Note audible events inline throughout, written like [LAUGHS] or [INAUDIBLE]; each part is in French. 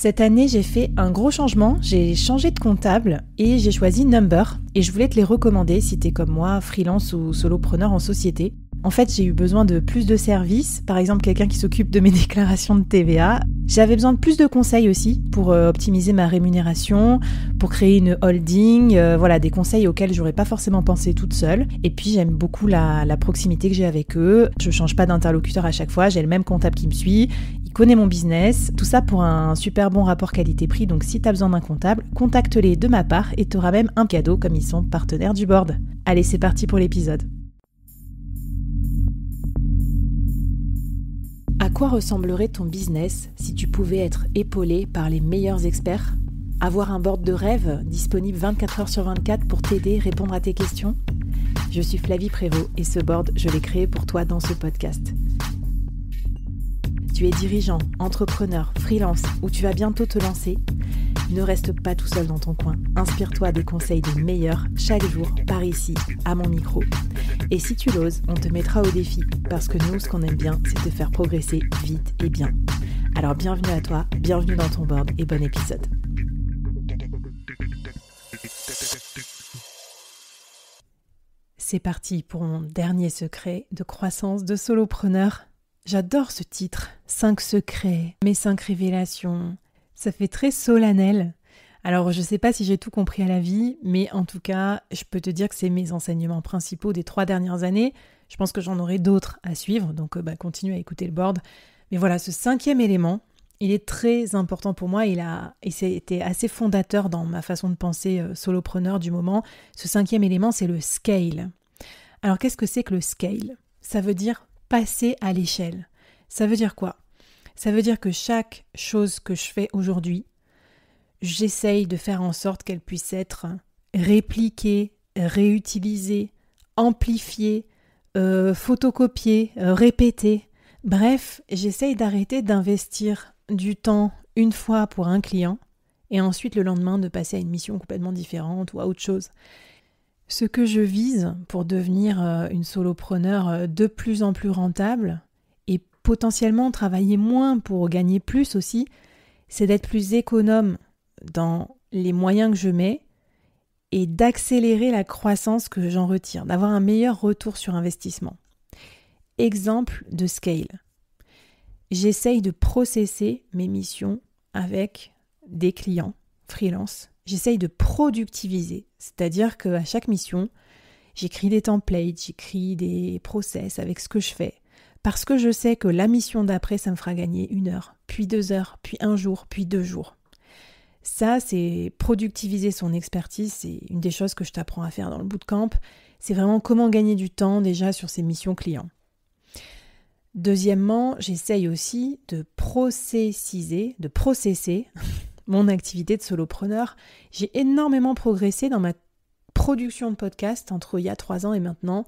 Cette année, j'ai fait un gros changement, j'ai changé de comptable et j'ai choisi Number et je voulais te les recommander si t'es comme moi, freelance ou solopreneur en société. En fait, j'ai eu besoin de plus de services, par exemple quelqu'un qui s'occupe de mes [LAUGHS] déclarations de TVA. J'avais besoin de plus de conseils aussi pour euh, optimiser ma rémunération, pour créer une holding, euh, voilà, des conseils auxquels j'aurais pas forcément pensé toute seule. Et puis j'aime beaucoup la, la proximité que j'ai avec eux. Je change pas d'interlocuteur à chaque fois, j'ai le même comptable qui me suit il connaît mon business, tout ça pour un super bon rapport qualité-prix, donc si as besoin d'un comptable, contacte-les de ma part et auras même un cadeau comme ils sont partenaires du board. Allez, c'est parti pour l'épisode. À quoi ressemblerait ton business si tu pouvais être épaulé par les meilleurs experts Avoir un board de rêve disponible 24 h sur 24 pour t'aider, répondre à tes questions Je suis Flavie Prévost et ce board, je l'ai créé pour toi dans ce podcast tu es dirigeant, entrepreneur, freelance ou tu vas bientôt te lancer, ne reste pas tout seul dans ton coin. Inspire-toi des conseils des meilleurs chaque jour par ici, à mon micro. Et si tu l'oses, on te mettra au défi parce que nous, ce qu'on aime bien, c'est te faire progresser vite et bien. Alors bienvenue à toi, bienvenue dans ton board et bon épisode. C'est parti pour mon dernier secret de croissance de solopreneur J'adore ce titre, Cinq secrets, mes cinq révélations. Ça fait très solennel. Alors, je ne sais pas si j'ai tout compris à la vie, mais en tout cas, je peux te dire que c'est mes enseignements principaux des trois dernières années. Je pense que j'en aurai d'autres à suivre, donc euh, bah, continue à écouter le board. Mais voilà, ce cinquième élément, il est très important pour moi. Il a, et c'était assez fondateur dans ma façon de penser euh, solopreneur du moment. Ce cinquième élément, c'est le scale. Alors, qu'est-ce que c'est que le scale Ça veut dire passer à l'échelle. Ça veut dire quoi Ça veut dire que chaque chose que je fais aujourd'hui, j'essaye de faire en sorte qu'elle puisse être répliquée, réutilisée, amplifiée, euh, photocopiée, répétée. Bref, j'essaye d'arrêter d'investir du temps une fois pour un client et ensuite le lendemain de passer à une mission complètement différente ou à autre chose. Ce que je vise pour devenir euh, une solopreneur euh, de plus en plus rentable et potentiellement travailler moins pour gagner plus aussi, c'est d'être plus économe dans les moyens que je mets et d'accélérer la croissance que j'en retire, d'avoir un meilleur retour sur investissement. Exemple de scale. J'essaye de processer mes missions avec des clients freelance j'essaye de productiviser. C'est-à-dire qu'à chaque mission, j'écris des templates, j'écris des process avec ce que je fais. Parce que je sais que la mission d'après, ça me fera gagner une heure, puis deux heures, puis un jour, puis deux jours. Ça, c'est productiviser son expertise, c'est une des choses que je t'apprends à faire dans le bootcamp. C'est vraiment comment gagner du temps déjà sur ces missions clients. Deuxièmement, j'essaye aussi de processiser, de processer [LAUGHS] mon activité de solopreneur, j'ai énormément progressé dans ma production de podcast entre il y a trois ans et maintenant.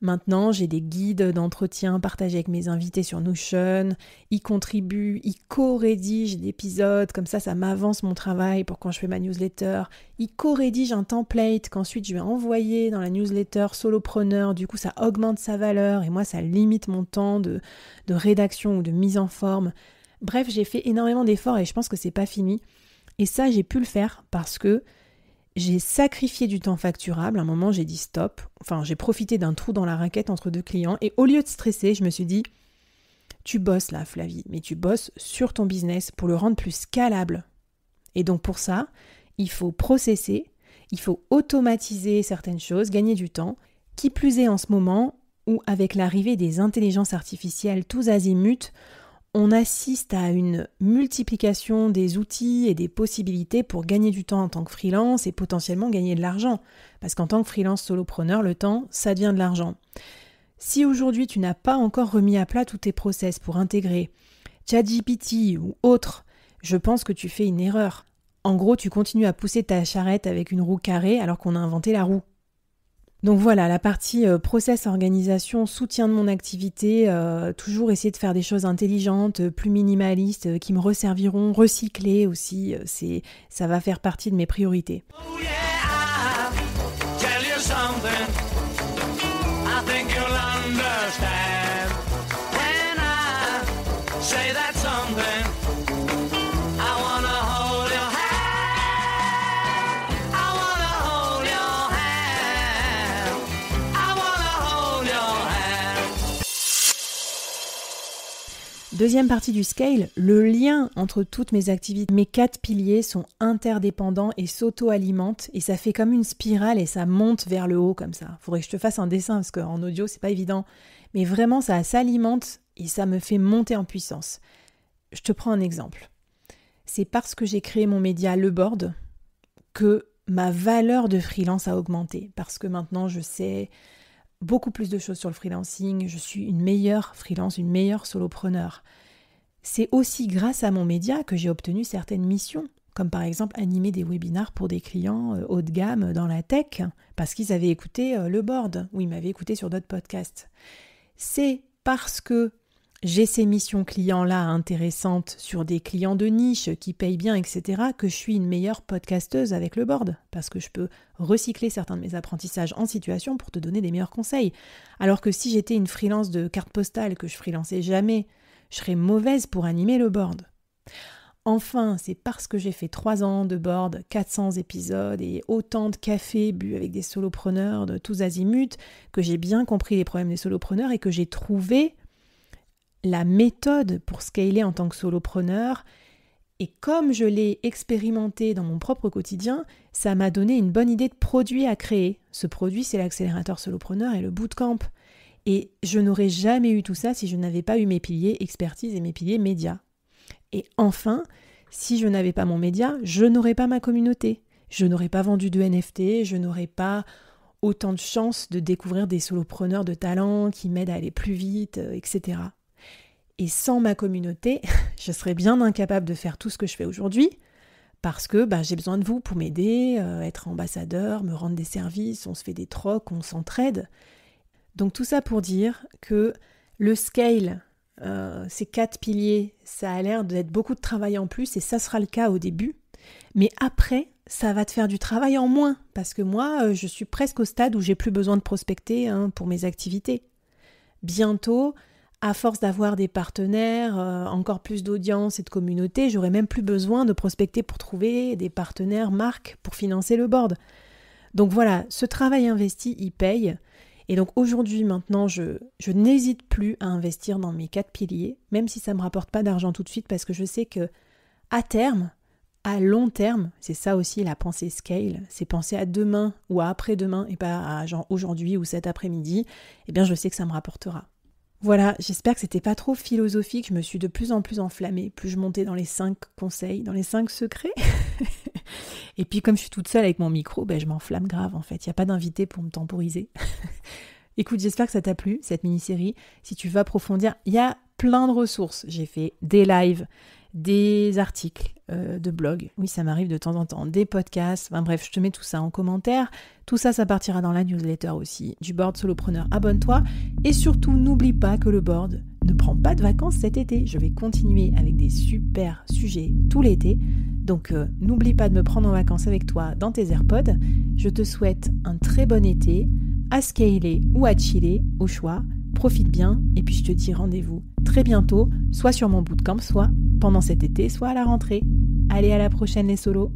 Maintenant, j'ai des guides d'entretien partagés avec mes invités sur Notion, y contribue, y co-rédige épisodes. comme ça ça m'avance mon travail pour quand je fais ma newsletter, y co rédigent un template qu'ensuite je vais envoyer dans la newsletter solopreneur, du coup ça augmente sa valeur et moi ça limite mon temps de, de rédaction ou de mise en forme. Bref, j'ai fait énormément d'efforts et je pense que c'est pas fini. Et ça, j'ai pu le faire parce que j'ai sacrifié du temps facturable. À un moment, j'ai dit stop. Enfin, j'ai profité d'un trou dans la raquette entre deux clients. Et au lieu de stresser, je me suis dit, tu bosses là, Flavie, mais tu bosses sur ton business pour le rendre plus scalable. Et donc pour ça, il faut processer, il faut automatiser certaines choses, gagner du temps. Qui plus est en ce moment, où avec l'arrivée des intelligences artificielles tous azimuts, on assiste à une multiplication des outils et des possibilités pour gagner du temps en tant que freelance et potentiellement gagner de l'argent. Parce qu'en tant que freelance solopreneur, le temps, ça devient de l'argent. Si aujourd'hui tu n'as pas encore remis à plat tous tes process pour intégrer ChatGPT ou autre, je pense que tu fais une erreur. En gros, tu continues à pousser ta charrette avec une roue carrée alors qu'on a inventé la roue. Donc voilà, la partie euh, process, organisation, soutien de mon activité, euh, toujours essayer de faire des choses intelligentes, euh, plus minimalistes, qui me resserviront, recycler aussi, c'est, ça va faire partie de mes priorités. Oh Deuxième partie du scale, le lien entre toutes mes activités. Mes quatre piliers sont interdépendants et s'auto-alimentent et ça fait comme une spirale et ça monte vers le haut comme ça. Faudrait que je te fasse un dessin parce qu'en audio c'est pas évident. Mais vraiment ça s'alimente et ça me fait monter en puissance. Je te prends un exemple. C'est parce que j'ai créé mon média Le Board que ma valeur de freelance a augmenté. Parce que maintenant je sais beaucoup plus de choses sur le freelancing, je suis une meilleure freelance, une meilleure solopreneur. C'est aussi grâce à mon média que j'ai obtenu certaines missions, comme par exemple animer des webinars pour des clients euh, haut de gamme dans la tech, parce qu'ils avaient écouté euh, le board ou ils m'avaient écouté sur d'autres podcasts. C'est parce que j'ai ces missions clients-là intéressantes sur des clients de niche qui payent bien, etc., que je suis une meilleure podcasteuse avec le board, parce que je peux recycler certains de mes apprentissages en situation pour te donner des meilleurs conseils. Alors que si j'étais une freelance de carte postale que je freelançais jamais, je serais mauvaise pour animer le board. Enfin, c'est parce que j'ai fait 3 ans de board, 400 épisodes et autant de cafés bu avec des solopreneurs de tous azimuts que j'ai bien compris les problèmes des solopreneurs et que j'ai trouvé la méthode pour scaler en tant que solopreneur. Et comme je l'ai expérimenté dans mon propre quotidien, ça m'a donné une bonne idée de produit à créer. Ce produit, c'est l'accélérateur solopreneur et le bootcamp. Et je n'aurais jamais eu tout ça si je n'avais pas eu mes piliers expertise et mes piliers médias. Et enfin, si je n'avais pas mon média, je n'aurais pas ma communauté. Je n'aurais pas vendu de NFT, je n'aurais pas autant de chances de découvrir des solopreneurs de talent qui m'aident à aller plus vite, euh, etc. Et sans ma communauté, [LAUGHS] je serais bien incapable de faire tout ce que je fais aujourd'hui parce que bah, j'ai besoin de vous pour m'aider, euh, être ambassadeur, me rendre des services, on se fait des trocs, on s'entraide. Donc tout ça pour dire que le scale, euh, ces quatre piliers, ça a l'air d'être beaucoup de travail en plus et ça sera le cas au début. Mais après, ça va te faire du travail en moins parce que moi, euh, je suis presque au stade où j'ai plus besoin de prospecter hein, pour mes activités. Bientôt, à force d'avoir des partenaires, euh, encore plus d'audience et de communauté, j'aurais même plus besoin de prospecter pour trouver des partenaires marques pour financer le board. Donc voilà, ce travail investi, il paye. Et donc aujourd'hui, maintenant, je, je n'hésite plus à investir dans mes quatre piliers, même si ça ne me rapporte pas d'argent tout de suite, parce que je sais que à terme, à long terme, c'est ça aussi la pensée scale, c'est penser à demain ou à après-demain et pas à genre aujourd'hui ou cet après-midi, et eh bien je sais que ça me rapportera. Voilà, j'espère que c'était pas trop philosophique. Je me suis de plus en plus enflammée, plus je montais dans les cinq conseils, dans les cinq secrets. [LAUGHS] et puis, comme je suis toute seule avec mon micro, ben, je m'enflamme grave en fait. Il n'y a pas d'invité pour me temporiser. [LAUGHS] Écoute, j'espère que ça t'a plu, cette mini-série. Si tu veux approfondir, il y a plein de ressources. J'ai fait des lives, des articles euh, de blog, oui ça m'arrive de temps en temps, des podcasts, enfin bref, je te mets tout ça en commentaire. Tout ça, ça partira dans la newsletter aussi du board solopreneur. Abonne-toi et surtout n'oublie pas que le board ne prend pas de vacances cet été. Je vais continuer avec des super sujets tout l'été. Donc euh, n'oublie pas de me prendre en vacances avec toi dans tes AirPods. Je te souhaite un très bon été, à scaler ou à chiller, au choix. Profite bien et puis je te dis rendez-vous très bientôt, soit sur mon bootcamp, soit pendant cet été, soit à la rentrée. Allez, à la prochaine les solos